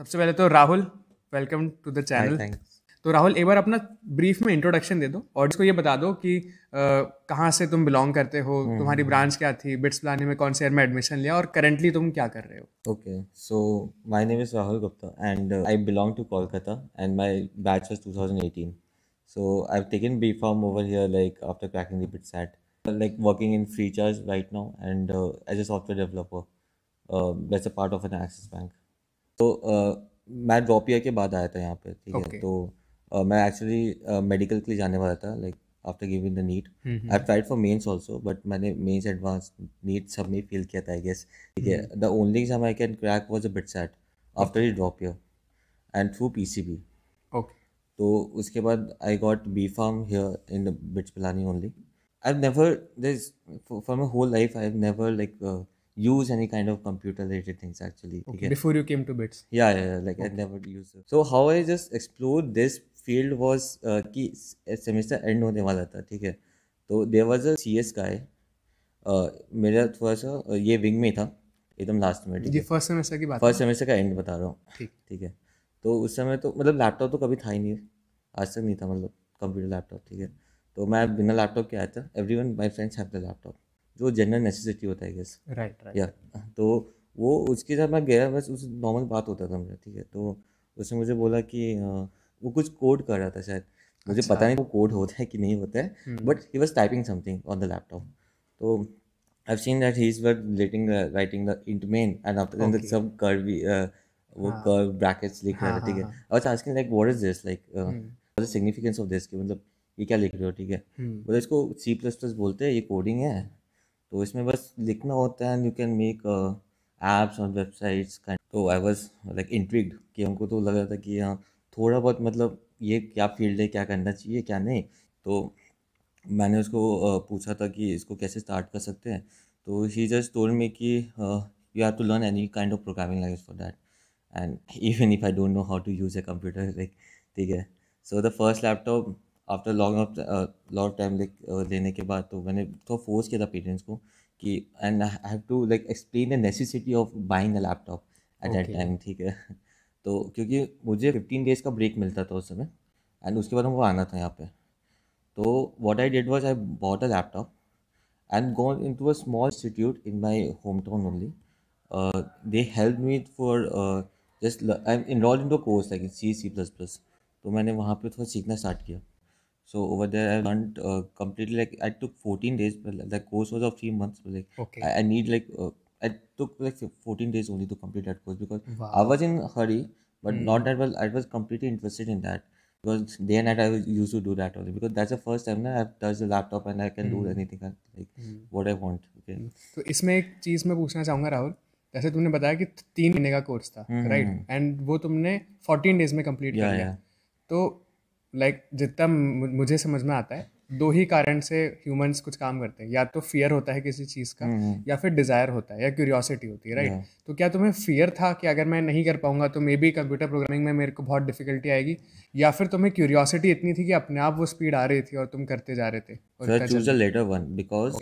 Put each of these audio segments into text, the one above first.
सबसे पहले तो Rahul welcome to the channel तो राहुल एक बार अपना ब्रीफ में इंट्रोडक्शन दे दो और इसको ये बता दो कि कहाँ से तुम बिलोंग करते हो हम्म। तुम्हारी ब्रांच क्या थी बिट्स प्लानी में कौन से ईयर में एडमिशन लिया और करेंटली तुम क्या कर रहे हो okay so my name is Rahul Gupta and I belong to Kolkata and my batch was 2018 so I taken b farm over here like after cracking the bitsat like like working in charge right now and uh, as a software developer uh, that's a part of an तो drop year के बाद आया था यहाँ पे ठीक है okay. तो uh, मैं एक्चुअली मेडिकल के लिए जाने वाला था like after giving the NEET I tried for mains also but मैंने मेन्स एडवांस नीट सब में फील किया था आई गेस ठीक है the only exam I can crack was a set after ही drop here and through P B okay तो उसके बाद I got B pharm here in BITS Pilani only I never this for my whole life I have never like use any kind of computer related things actually. Okay. Before you came to bits. Yeah, yeah, yeah like okay. I never used. It. So how I just explored this field was uh, कि semester end होने वाला था ठीक है तो there was a C S का है मेरा थोड़ा सा uh, ये विंग में था एकदम लास्ट में ठीक है फर्स्ट सेमेस्टर की बात फर्स्ट सेमेस्टर का एंड बता रहा हूँ ठीक ठीक है तो उस समय तो मतलब लैपटॉप तो कभी था ही नहीं आज तक नहीं था मतलब कंप्यूटर लैपटॉप ठीक है तो मैं बिना लैपटॉप के आया था every one my friends have the laptop जो जनरल नेसेसिटी होता है गैस राइट राइट या तो वो उसके साथ मैं गया बस उस नॉर्मल बात होता था मेरा ठीक है तो उसने मुझे बोला कि वो कुछ कोड कर रहा था शायद मुझे अच्छा। पता नहीं वो कोड होता है कि नहीं होता है but he was typing something on the laptop तो I seen that he is work relating writing the int main and after that सब कर्वी वो कर्व हाँ। ब्रैकेट्स लिख रहा था हाँ, ठीक है हाँ, और asking like what is this like what is significance of this कि मतलब ये क्या लिख रहे हो ठीक है मतलब इसको सी प्लस प्लस बोलते हैं ये कोडिंग है तो इसमें बस लिखना होता है यू कैन मेक एप्स और वेबसाइट्स तो आई वॉज लाइक इंट्रिक्ड कि हमको तो लग रहा था कि हाँ थोड़ा बहुत मतलब ये क्या फील्ड है क्या करना चाहिए क्या नहीं तो मैंने उसको uh, पूछा था कि इसको कैसे स्टार्ट कर सकते हैं तो ही जस्ट टोल्ड मी कि you have to learn any kind of programming language for that and even if I don't know how to use a computer like ठीक है so the first laptop after long long time like लेने के बाद तो मैंने थोड़ा तो force किया था पेरेंट्स को कि and I have to like explain the necessity of buying a laptop at that time ठीक है तो क्योंकि मुझे फिफ्टीन डेज़ का ब्रेक मिलता था उस समय एंड उसके बाद हमको आना था यहाँ पे तो what I did was I bought a laptop and gone in to a small institute in my home town only they help me for just I am enrolled in to course like C C plus plus तो मैंने वहाँ पर थोड़ा सीखना start किया So over there, I learned uh, completely. Like I took 14 days, but the course was a few months. But, like okay. I, I need like uh, I took like 14 days only to complete that course because wow. I was in hurry, but mm. not that well. I was completely interested in that because day and night I was used to do that only because that's the first time ना I've touched the laptop and I can mm. do anything like mm. what I want. Okay. so इसमें एक चीज़ मैं पूछना चाहूँगा राहुल जैसे तुमने बताया कि तीन महीने का कोर्स था राइट एंड right? वो तुमने फोर्टीन डेज में कंप्लीट yeah, कर लिया yeah. तो लाइक like, जितना मुझे समझ में आता है दो ही कारण से ह्यूमंस कुछ काम करते हैं या तो फियर होता है किसी चीज़ का हम्म, हम्म। या फिर डिज़ायर होता है या क्यूरियोसिटी होती है राइट तो क्या तुम्हें फियर था कि अगर मैं नहीं कर पाऊंगा तो मे बी कंप्यूटर प्रोग्रामिंग में मेरे को बहुत डिफिकल्टी आएगी या फिर तुम्हें क्यूरियोसिटी इतनी थी कि अपने आप वो स्पीड आ रही थी और तुम करते जा रहे थे later one because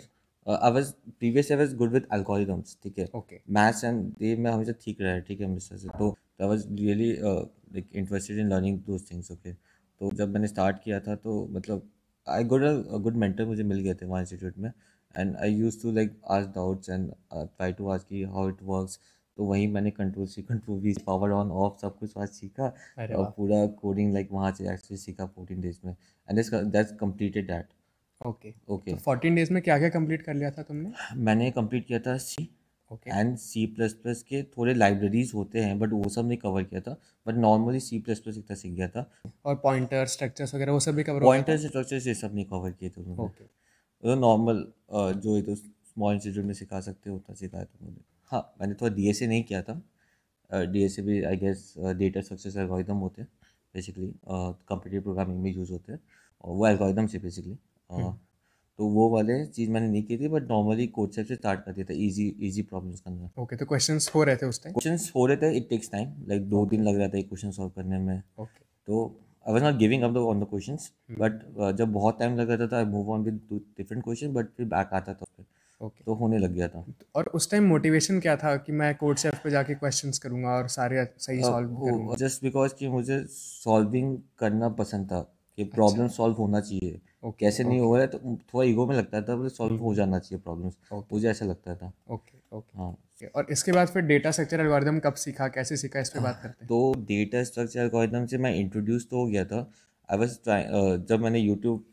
I was previous I was good with algorithms ठीक है ओके मैथ्स एंड दे हमेशा ठीक रहा ठीक है तो I was really like interested in learning those things okay तो जब मैंने स्टार्ट किया था तो मतलब I good a good mentor मुझे मिल गए थे वहाँ इंस्टीट्यूट में and I use to like ask doubts and try to आज की हाउ इट वर्क तो वहीं मैंने कंट्रोल सी कंट्रोल भी पावर ऑन ऑफ सब कुछ वहाँ सीखा और पूरा कोडिंग लाइक वहाँ से एक्चुअली सीखा फोर्टीन डेज में and that's completed that okay okay fourteen days में क्या क्या कंप्लीट कर लिया था तुमने मैंने कंप्लीट किया था C and C plus plus के थोड़े लाइब्रेरीज होते हैं बट वो सब नहीं कवर किया था but normally C plus plus इतना सीख गया था और पॉइंटर स्ट्रक्चर्स वगैरह वो सब भी कवर पॉइंटर स्ट्रक्चर्स ये सब नहीं कवर किए थे उन्होंने okay. नॉर्मल जो ये तो स्मॉल इंस्टीट्यूट में सिखा सकते हो उतना सिखाया था उन्होंने हाँ मैंने थोड़ा डी एस ए नहीं किया था डी एस ए भी I guess data structures algorithms होते हैं बेसिकली कंप्यूटर प्रोग्रामिंग में यूज़ होते हैं वो एल्गोदम से बेसिकली तो वो वाले चीज़ मैंने नहीं की थी बट नॉर्मली कोड से स्टार्ट कर दिया था इजी इजी प्रॉब्लम्स के अंदर ओके तो क्वेश्चंस हो रहे थे उस टाइम क्वेश्चंस हो रहे थे इट टेक्स टाइम लाइक दो दिन तो hmm. uh, लग रहा था एक क्वेश्चन सॉल्व करने में ओके तो I was not giving up on the question but जब बहुत टाइम लग रहा था I move on with different question but फिर बैक आता था फिर ओके तो होने लग गया था और उस टाइम मोटिवेशन क्या था कि मैं कोर्ट सेफ पे जाके क्वेश्चंस करूंगा और सारे सही सॉल्व करूंगा जस्ट बिकॉज कि मुझे सॉल्विंग करना पसंद था कि प्रॉब्लम अच्छा। सॉल्व होना चाहिए वो कैसे नहीं हो रहा है तो थोड़ा ईगो में लगता था सॉल्व hmm. हो जाना चाहिए प्रॉब्लम्स मुझे ऐसा लगता था ओके ओके हाँ और इसके बाद फिर डेटा स्ट्रक्चर एल्गोरिदम कब सीखा कैसे सीखा इस पर बात हाँ, करते हैं तो डेटा स्ट्रक्चर एल्गोरिदम से मैं इंट्रोड्यूस तो हो गया था आई वॉज जब मैंने यूट्यूब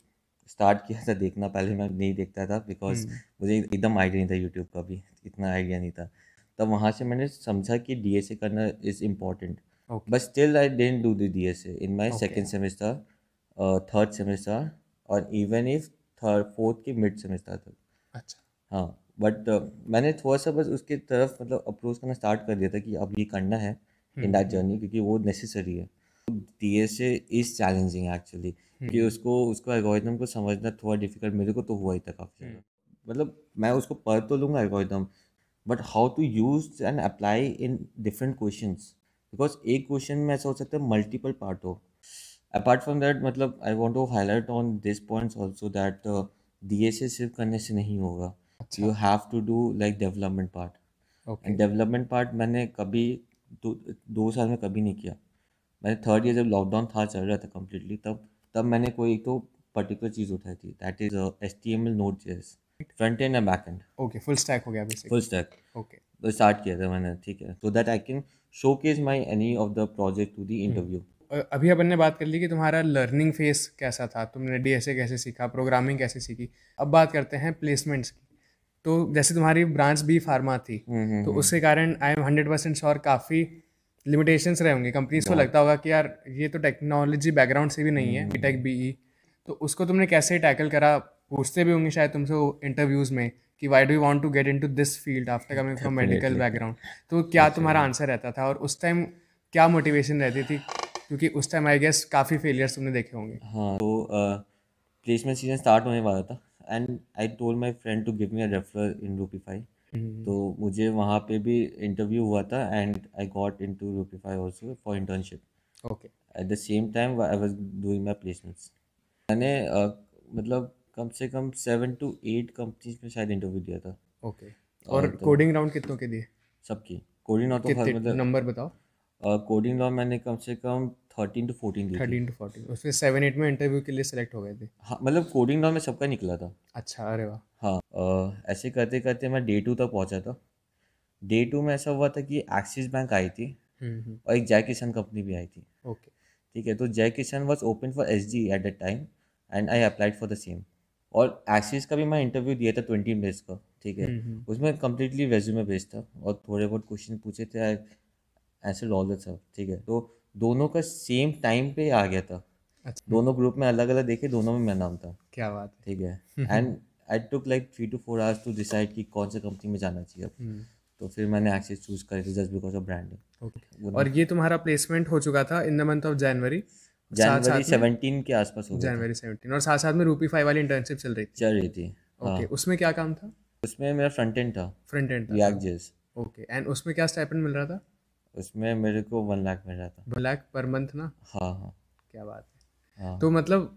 स्टार्ट किया था देखना पहले मैं नहीं देखता था बिकॉज hmm. मुझे एकदम आइडिया नहीं था यूट्यूब का भी इतना आइडिया नहीं था तब वहाँ से मैंने समझा कि डी एस ए करना is important but still I didn't do the D S A in my second semester third semester और इवन इफ थर्ड फोर्थ के मिड सेमेस्टर तक अच्छा हाँ बट uh, मैंने थोड़ा सा बस उसके तरफ मतलब अप्रोच करना स्टार्ट कर दिया था कि अब ये करना है इन दैट जर्नी क्योंकि वो नेसेसरी है D S A is challenging actually कि उसको उसको एल्गोरिथम को समझना थोड़ा डिफिकल्ट मेरे को तो हुआ ही था काफ़ी हम्म। मतलब मैं उसको पढ़ तो लूँगा algorithm but how to use and apply in different question because एक क्वेश्चन में ऐसा हो सकता है मल्टीपल पार्ट हो अपार्ट फ्रॉम दैट मतलब I to highlight on this point also that D S S सिर्फ करने से नहीं होगा you have to do like development part and development part मैंने कभी दो दो साल में कभी नहीं किया मैंने थर्ड ईयर जब लॉकडाउन था चल रहा था कम्प्लीटली तब तब मैंने कोई तो पर्टिकुलर चीज़ उठाई थी that is H T M L node JS front end and back end okay full stack हो गया फुल स्टैक ओके तो स्टार्ट किया था मैंने ठीक है so that I can showcase my any of the project to the interview अभी अपन ने बात कर ली कि तुम्हारा लर्निंग फेस कैसा था तुमने डी कैसे सीखा प्रोग्रामिंग कैसे सीखी अब बात करते हैं प्लेसमेंट्स की तो जैसे तुम्हारी ब्रांच बी फार्मा थी हम्म, हम्म, तो हम्म। उसके कारण I am hundred percent sure काफ़ी लिमिटेशंस रहे होंगे कंपनीज को हाँ। लगता होगा कि यार ये तो टेक्नोलॉजी बैकग्राउंड से भी नहीं है बी टेक बी ई तो उसको तुमने कैसे टैकल करा पूछते भी होंगे शायद तुमसे इंटरव्यूज़ में कि why do you to get in to this field after coming from medical background तो क्या तुम्हारा आंसर रहता था और उस टाइम क्या मोटिवेशन रहती थी क्योंकि उस टाइम आई गेस काफ़ी फेलियर्स तुमने देखे होंगे हाँ तो प्लेसमेंट सीजन स्टार्ट होने वाला था and I told my friend to give me a refer in Rupifi तो मुझे वहाँ पे भी इंटरव्यू हुआ था and I got in to Rupifi also for internship okay at the same time I was doing my placements मैंने मतलब कम से कम सेवन टू एट कंपनीज में शायद इंटरव्यू दिया था ओके okay. और कोडिंग तो राउंड कितनों के दिए सबकी कोडिंग राउंड तो मतलब नंबर बताओ कोडिंग लॉ मैंने कम से कम thirteen to fourteen thirteen to fourteen उसमें सेवन एट में इंटरव्यू के लिए सेलेक्ट हो गए थे हाँ मतलब कोडिंग लॉ में सबका निकला था अच्छा अरे वाह हाँ आ, ऐसे करते करते मैं डे टू तक पहुँचा था डे टू में ऐसा हुआ था कि एक्सिस बैंक आई थी हम्म, हम्म। और एक जय किसान कंपनी भी आई थी ओके ठीक है तो Jai Kisan was open for S D at that time and I applied for the same और एक्सिस का भी मैं इंटरव्यू दिया था ट्वेंटी डेज का ठीक है हम्म, उसमें कम्प्लीटली रेज्यूमे बेस्ड था और थोड़े बहुत क्वेश्चन पूछे थे ऐसे ऑल दैट ठीक है तो दोनों का सेम टाइम पे आ गया था अच्छा। दोनों ग्रुप में अलग अलग देखे दोनों में मैं नाम था क्या बात है ठीक है and I took like three to four hours to decide कि कौन से कंपनी में जाना चाहिए अब हम्म। तो फिर मैंने एक्सेस चूज करी थी जस्ट बिकॉज ऑफ ब्रांडिंग और ये तुम्हारा प्लेसमेंट हो चुका था in the month of January January seventeen के आसपास हो जनवरी सेवनटीन और साथ साथ में रूपी फाइव वाली इंटर्नशिप चल रही थी चल रही थी ओके हाँ। उसमें क्या काम था उसमें मेरा फ्रंट एंड था front end react okay and उसमें क्या स्टाइपेंड मिल रहा था उसमें मेरे को वन लाख मिल रहा था वन लाख पर मंथ ना हाँ हाँ क्या बात है हाँ। तो मतलब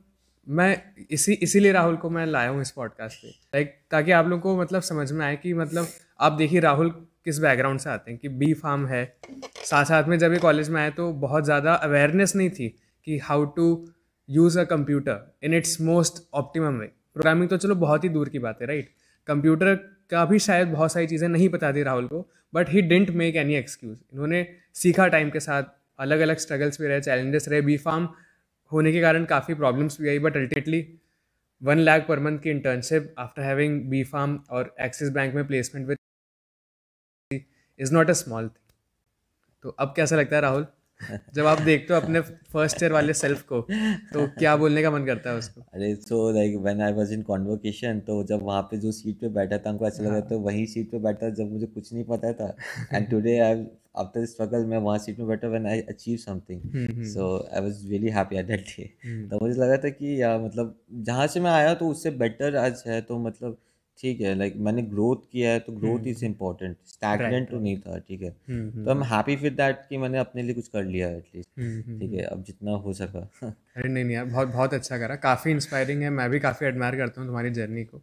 मैं इसी इसीलिए राहुल को मैं लाया हूँ इस पॉडकास्ट पे लाइक ताकि आप लोगों को मतलब समझ में आए कि मतलब आप देखिए राहुल किस बैकग्राउंड से आते हैं कि बी फार्म है साथ साथ में जब ये कॉलेज में आए तो बहुत ज़्यादा अवेयरनेस नहीं थी कि how to use a computer in its most optimum way programming तो चलो बहुत ही दूर की बात है राइट कंप्यूटर का भी शायद बहुत सारी चीज़ें नहीं बता दी राहुल को but he didn't make any excuse इन्होंने सीखा टाइम के साथ अलग अलग स्ट्रगल्स भी रहे चैलेंजेस रहे बी फार्म होने के कारण काफ़ी प्रॉब्लम्स भी आई but ultimately one lakh per month की internship after having B pharm और एक्सिस बैंक में placement with is not a small thing तो अब कैसा लगता है राहुल जब आप देखते हो अपने फर्स्ट ईयर वाले सेल्फ को तो क्या बोलने का मन करता है उसको अरे so like when I was in convocation तो जब वहाँ पे जो सीट पे बैठा था हमको ऐसा लगा हाँ। तो वही सीट पे बैठा जब मुझे कुछ नहीं पता था and today I after struggle मैं वहाँ सीट में बैठा when I achieve something so I was really happy at that day तो मुझे लगा था कि यार मतलब जहाँ से मैं आया तो उससे बेटर आज है तो मतलब ठीक है लाइक like, मैंने ग्रोथ किया है तो ग्रोथ इज इम्पोर्टेंट स्टैगनेंट तो नहीं था ठीक है हम्म, हम्म, तो I am happy for that कि मैंने अपने लिए कुछ कर लिया एटलीस्ट हम्म, ठीक है अब जितना हो सका अरे नहीं नहीं यार बहुत बहुत अच्छा करा काफ़ी इंस्पायरिंग है मैं भी काफ़ी एडमायर करता हूँ तुम्हारी जर्नी को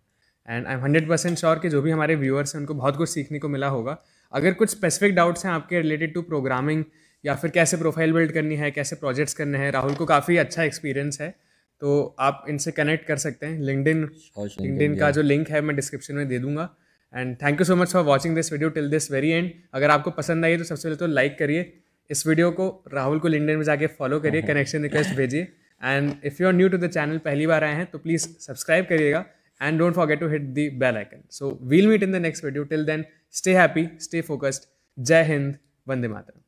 and I am hundred percent sure कि जो भी हमारे व्यूअर्स हैं उनको बहुत कुछ सीखने को मिला होगा अगर कुछ स्पेसिफिक डाउट्स हैं आपके रिलेटेड टू प्रोग्रामिंग या फिर कैसे प्रोफाइल बिल्ड करनी है कैसे प्रोजेक्ट्स करने हैं राहुल को काफ़ी अच्छा एक्सपीरियंस है तो आप इनसे कनेक्ट कर सकते हैं लिंकडिन लिंकडिन का जो लिंक है मैं डिस्क्रिप्शन में दे दूंगा and thank you so much for watching this video till this very end अगर आपको पसंद आई तो सबसे पहले तो लाइक करिए इस वीडियो को राहुल को लिंकडिन में जाके फॉलो करिए कनेक्शन रिक्वेस्ट भेजिए and if you are new to the channel पहली बार आए हैं तो प्लीज़ सब्सक्राइब करिएगा and don't forget to hit the bell icon so we'll meet in the next video till then stay happy stay focused जय हिंद वंदे मातरम